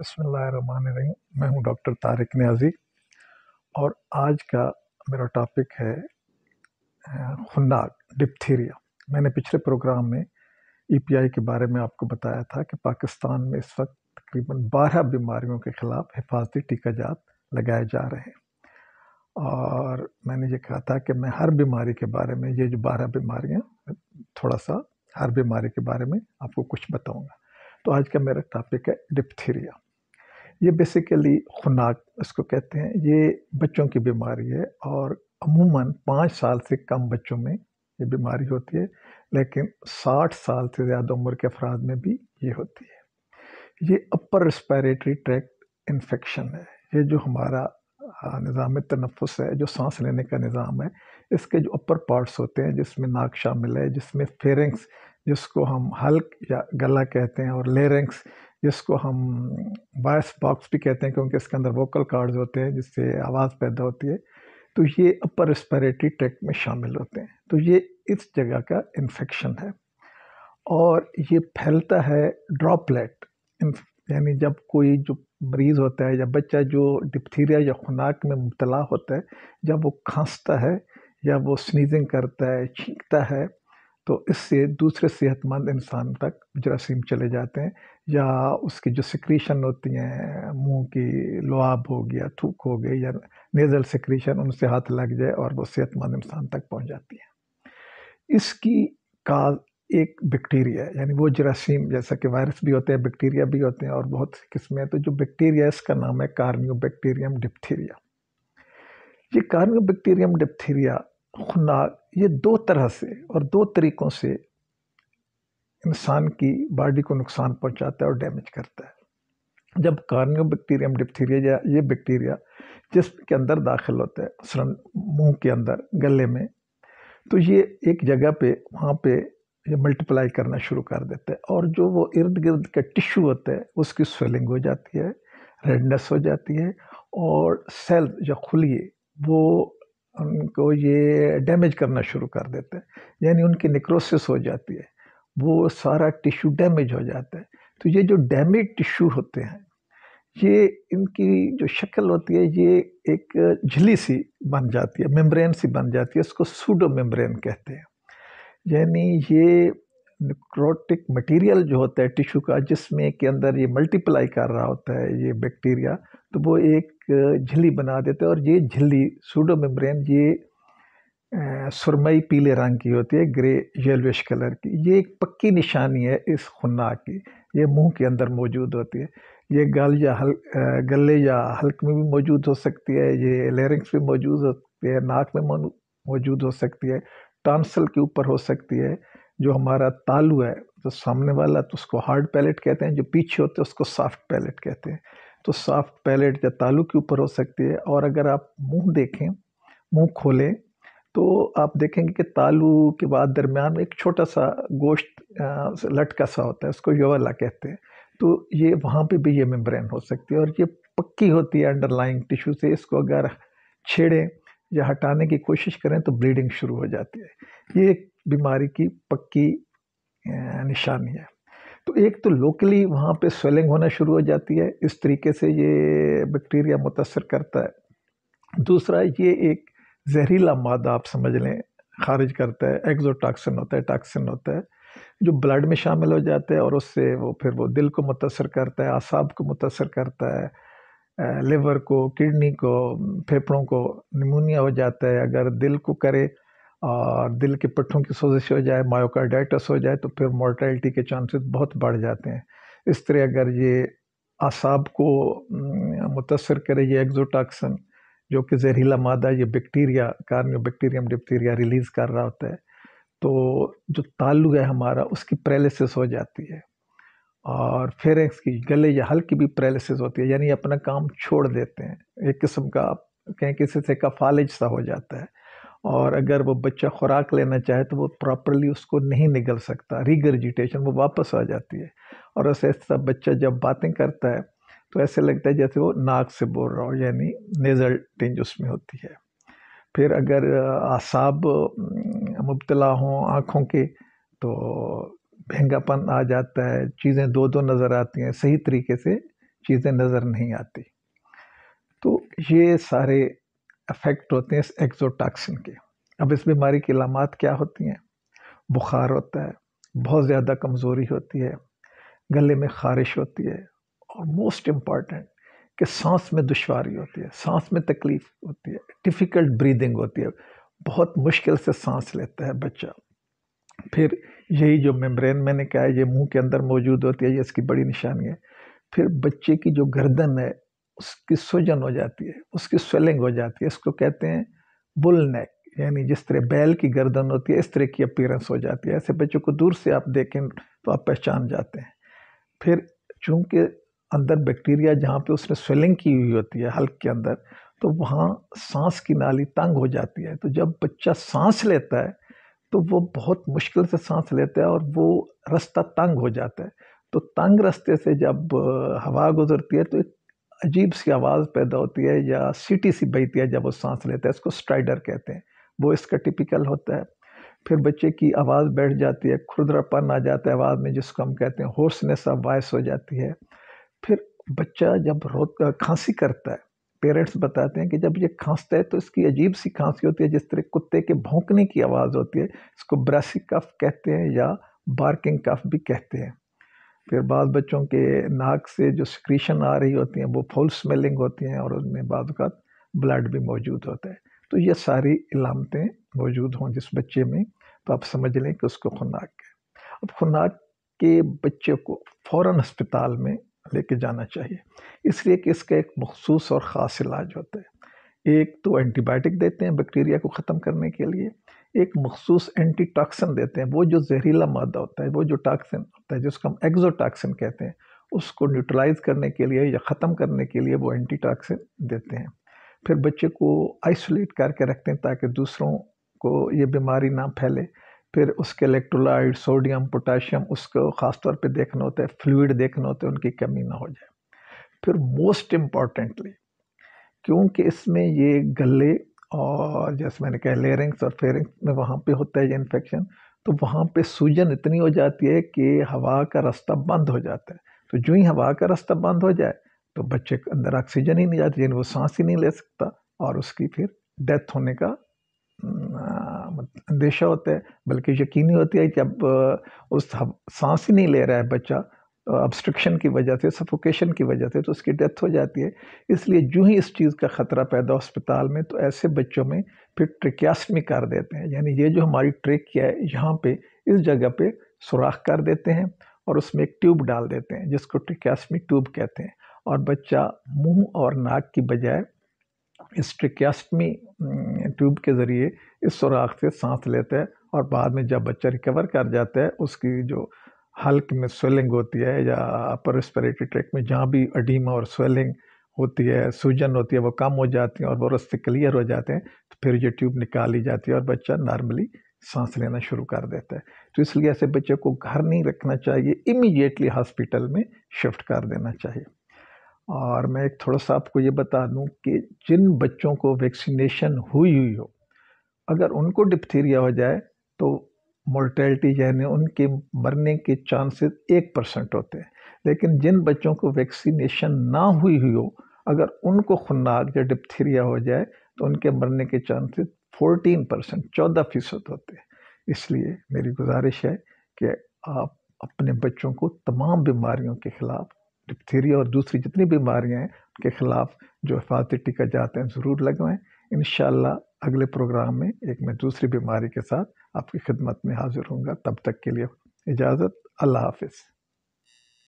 बसमीम मैं हूं डॉक्टर तारिक न्याजी और आज का मेरा टॉपिक है खुन्नाक डिप्थीरिया मैंने पिछले प्रोग्राम में ईपीआई e के बारे में आपको बताया था कि पाकिस्तान में इस वक्त तकरीबन बारह बीमारियों के ख़िलाफ़ हिफाजती टीकाजात लगाए जा रहे हैं और मैंने ये कहा था कि मैं हर बीमारी के बारे में ये जो बारह बीमारियाँ थोड़ा सा हर बीमारी के बारे में आपको कुछ बताऊँगा तो आज का मेरा टॉपिक है डिप्थीरिया ये बेसिकली खुनाक इसको कहते हैं ये बच्चों की बीमारी है और अमूमन पाँच साल से कम बच्चों में ये बीमारी होती है लेकिन साठ साल से ज़्यादा उम्र के अफराद में भी ये होती है ये अपर रेस्पिरेटरी ट्रैक्ट इन्फेक्शन है ये जो हमारा निज़ाम तनफ़स है जो सांस लेने का निज़ाम है इसके जो अपर पार्ट्स होते हैं जिसमें नाक शामिल है जिसमें फेरेंक्स जिसको हम हल्क या गला कहते हैं और लेरेंक्स जिसको हम वॉइस बॉक्स भी कहते हैं क्योंकि इसके अंदर वोकल कार्ड्स होते हैं जिससे आवाज़ पैदा होती है तो ये अपर रेस्पिरेटरी ट्रैक में शामिल होते हैं तो ये इस जगह का इन्फेक्शन है और ये फैलता है ड्रॉपलेट यानी जब कोई जो मरीज़ होता है या बच्चा जो डिप्थीरिया या खुनाक में मुबतला होता है जब वो खांसता है या वो स्नीजिंग करता है छींकता है तो इससे दूसरे सेहतमंद इंसान तक जरासीम चले जाते हैं या उसकी जो सिक्रीशन होती हैं मुंह की लुआब हो गया थूक हो गई या नेज़ल सिक्रीशन उनसे हाथ लग जाए और वो सेहतमंद इंसान तक पहुंच जाती है इसकी का एक बैक्टीरिया है यानी वो जरासीम जैसा कि वायरस भी होते हैं बैक्टीरिया भी होते हैं और बहुत सी किस्में हैं तो जो बैक्टीरिया है इसका नाम है कार्नियो बैक्टीरियम डिप्थीरिया ये कार्नियो बैक्टीरियम डिप्थीरिया खुनाक ये दो तरह से और दो तरीक़ों से इंसान की बॉडी को नुकसान पहुंचाता है और डैमेज करता है जब कार्नियो बैक्टीरियम डिप्थीरिया या ये बैक्टीरिया जिसम के अंदर दाखिल होता है मसलन मुंह के अंदर गले में तो ये एक जगह पे वहाँ पे ये मल्टीप्लाई करना शुरू कर देता है और जो वो इर्द गिर्द का टिश्यू होता है उसकी स्वेलिंग हो जाती है रेडनेस हो जाती है और सेल या खुलिए वो उनको ये डैमेज करना शुरू कर देते हैं यानी उनकी निक्रोसिस हो जाती है वो सारा टिश्यू डैमेज हो जाता है तो ये जो डैमेज टिश्यू होते हैं ये इनकी जो शक्ल होती है ये एक झिली सी बन जाती है मेम्ब्रेन सी बन जाती है इसको सूडो मेम्ब्रेन कहते हैं यानी ये निक्रोटिक मटेरियल जो होता है टिश्यू का जिसमें के अंदर ये मल्टीप्लाई कर रहा होता है ये बैक्टीरिया तो वो एक झिल्ली बना देते हैं और ये झिल्ली सूडो मेम्ब्रेन ये सुरमई पीले रंग की होती है ग्रे येलोइश कलर की ये एक पक्की निशानी है इस खुन्ना की ये मुंह के अंदर मौजूद होती है ये गल या हल गले या हल्क में भी मौजूद हो सकती है ये लेरिंग्स में मौजूद हो सकती है नाक में मौजूद हो सकती है टॉन्सल के ऊपर हो सकती है जो हमारा तालू है तो सामने वाला तो उसको हार्ड पैलेट कहते हैं जो पीछे होते हैं उसको सॉफ्ट पैलेट कहते हैं तो सॉफ्ट पैलेट या तालू के ऊपर हो सकती है और अगर आप मुंह देखें मुंह खोलें तो आप देखेंगे कि तालू के बाद दरमियान में एक छोटा सा गोश्त लटका सा होता है उसको योवला कहते हैं तो ये वहाँ पे भी ये मेम्ब्रेन हो सकती है और ये पक्की होती है अंडरलाइंग टिश्यू से इसको अगर छेड़ें या हटाने की कोशिश करें तो ब्लीडिंग शुरू हो जाती है ये एक बीमारी की पक्की निशानी है तो एक तो लोकली वहाँ पे स्वेलिंग होना शुरू हो जाती है इस तरीके से ये बैक्टीरिया मुतासर करता है दूसरा ये एक जहरीला मादा आप समझ लें खारिज करता है एक्जोटॉक्सिन होता है टॉक्सिन होता है जो ब्लड में शामिल हो जाता है और उससे वो फिर वो दिल को मुतासर करता है आसाब को मुतासर करता है लिवर को किडनी को फेफड़ों को निमोनिया हो जाता है अगर दिल को करे और दिल के पट्टों की सोजिश हो जाए मायोकार्डाइटस हो जाए तो फिर मोर्टेलिटी के चांसेस बहुत बढ़ जाते हैं इस तरह अगर ये आसाब को मुतासर करे ये एक्जोटाक्सन जो कि जहरीला मादा ये bacteria corynebacterium diphtheria release कर रहा होता है तो जो ताल्लुक है हमारा उसकी पैरालिसिस हो जाती है और फेरेंस की गले या हल्की भी पैरालिसिस होती है यानी अपना काम छोड़ देते हैं एक किस्म का कहें किसी से का फालिज सा हो जाता है और अगर वो बच्चा खुराक लेना चाहे तो वो प्रॉपरली उसको नहीं निगल सकता रिगर्जिटेशन वो वापस आ जाती है और ऐसे ऐसा बच्चा जब बातें करता है तो ऐसे लगता है जैसे वो नाक से बोल रहा हो यानी नेज़ल टेंज उसमें होती है फिर अगर आसाब मुबतला हों आँखों के तो भेंगापन आ जाता है चीज़ें दो दो नज़र आती हैं सही तरीके से चीज़ें नज़र नहीं आती तो ये सारे अफेक्ट होते हैं इस एक्जोटॉक्सिन के अब इस बीमारी की लामत क्या होती हैं बुखार होता है बहुत ज़्यादा कमज़ोरी होती है गले में ख़ारिश होती है और मोस्ट इम्पॉर्टेंट कि सांस में दुशारी होती है सांस में तकलीफ़ होती है डिफ़िकल्ट ब्रीदिंग होती है बहुत मुश्किल से सांस लेता है बच्चा फिर यही जो मेम्ब्रेन मैंने कहा है ये मुंह के अंदर मौजूद होती है ये इसकी बड़ी निशानी है फिर बच्चे की जो गर्दन है उसकी सूजन हो जाती है उसकी स्वेलिंग हो जाती है इसको कहते हैं बुल नेक यानी जिस तरह बैल की गर्दन होती है इस तरह की अपीरेंस हो जाती है ऐसे बच्चों को दूर से आप देखें तो आप पहचान जाते हैं फिर चूँकि अंदर बैक्टीरिया जहाँ पे उसने स्वेलिंग की हुई होती है हल्क के अंदर तो वहाँ सांस की नाली तंग हो जाती है तो जब बच्चा सांस लेता है तो वो बहुत मुश्किल से सांस लेता है और वो रास्ता तंग हो जाता है तो तंग रास्ते से जब हवा गुजरती है तो एक अजीब सी आवाज़ पैदा होती है या सीटी सी बहती है जब वो सांस लेता है इसको स्ट्राइडर कहते हैं वो इसका टिपिकल होता है फिर बच्चे की आवाज़ बैठ जाती है खुरदरापन आ जाता है आवाज़ में जिसको हम कहते हैं होर्सनेस ऑफ वॉइस हो जाती है फिर बच्चा जब रो खांसी करता है पेरेंट्स बताते हैं कि जब ये खांसता है तो इसकी अजीब सी खांसी होती है जिस तरह कुत्ते के भोंकने की आवाज़ होती है इसको ब्रासी कफ कहते हैं या बार्किंग कफ भी कहते हैं फिर बाद बच्चों के नाक से जो सिक्रीशन आ रही होती हैं वो फुल स्मेलिंग होती हैं और उनमें बाद ब्लड भी मौजूद होता है तो ये सारी इलामतें मौजूद हों जिस बच्चे में तो आप समझ लें कि उसको खुनाक है अब खुनाक के बच्चे को फ़ौर हस्पताल में लेके जाना चाहिए इसलिए कि इसका एक मखसूस और ख़ास इलाज होता है एक तो एंटीबायोटिक देते हैं बैक्टीरिया को ख़त्म करने के लिए एक मखसूस एंटी टॉक्सन देते हैं वो जो जहरीला मादा होता है वो जो टॉक्सिन होता है जिसको हम एग्जोटॉक्सिन कहते हैं उसको न्यूट्रलाइज करने के लिए या ख़त्म करने के लिए वो एंटी टॉक्सिन देते हैं फिर बच्चे को आइसोलेट करके रखते हैं ताकि दूसरों को ये बीमारी ना फैले फिर उसके इलेक्ट्रोलाइट सोडियम पोटाशियम उसको ख़ास तौर देखना होता है फ्लूड देखना होता है उनकी कमी ना हो जाए फिर मोस्ट इम्पॉर्टेंटली क्योंकि इसमें ये गले और जैसे मैंने कहा लेरिंग्स और फेरिंग्स में वहाँ पे होता है ये इन्फेक्शन तो वहाँ पे सूजन इतनी हो जाती है कि हवा का रास्ता बंद हो जाता है तो जो ही हवा का रास्ता बंद हो जाए तो बच्चे के अंदर ऑक्सीजन ही नहीं जाती यानी वो सांस ही नहीं ले सकता और उसकी फिर डेथ होने का अंदेशा होता है बल्कि यकीनी होती है जब उस सांस ही नहीं ले रहा है बच्चा ऑब्स्ट्रक्शन की वजह से सफोकेशन की वजह से तो उसकी डेथ हो जाती है इसलिए जो ही इस चीज़ का ख़तरा पैदा अस्पताल में तो ऐसे बच्चों में फिर ट्रिकियास्टमी कर देते हैं यानी ये जो हमारी ट्रेक किया है यहाँ पर इस जगह पर सुराख कर देते हैं और उसमें एक ट्यूब डाल देते हैं जिसको ट्रिकियास्टमी ट्यूब कहते हैं और बच्चा मुँह और नाक की बजाय इस ट्रिकियास्टमी ट्यूब के ज़रिए इस सुराख से सांस लेता है और बाद में जब बच्चा रिकवर कर जाता है उसकी जो हल्क में स्वेलिंग होती है या अपर रेस्पिरेटरी ट्रैक में जहाँ भी अडीमा और स्वेलिंग होती है सूजन होती है वो कम हो जाती है और वो रस्ते क्लियर हो जाते हैं तो फिर ये ट्यूब निकाली जाती है और बच्चा नॉर्मली सांस लेना शुरू कर देता है तो इसलिए ऐसे बच्चे को घर नहीं रखना चाहिए इमीडिएटली हॉस्पिटल में शिफ्ट कर देना चाहिए और मैं एक थोड़ा सा आपको ये बता दूँ कि जिन बच्चों को वैक्सीनेशन हुई हुई हो अगर उनको डिप्थीरिया हो जाए तो मोर्टेलिटी यानी उनके मरने के चांसेस एक परसेंट होते हैं लेकिन जिन बच्चों को वैक्सीनेशन ना हुई हुई हो अगर उनको खुनाक या डिप्थीरिया हो जाए तो उनके मरने के चांसेस फोर्टीन परसेंट चौदह फीसद होते हैं इसलिए मेरी गुजारिश है कि आप अपने बच्चों को तमाम बीमारियों के ख़िलाफ़ डिप्थीरिया और दूसरी जितनी बीमारियाँ हैं उनके ख़िलाफ़ जो हिफाजती टीका जाते हैं ज़रूर लगवाएँ इन अगले प्रोग्राम में एक मैं दूसरी बीमारी के साथ आपकी खिदमत में हाजिर हूँगा तब तक के लिए इजाज़त अल्लाह हाफिज़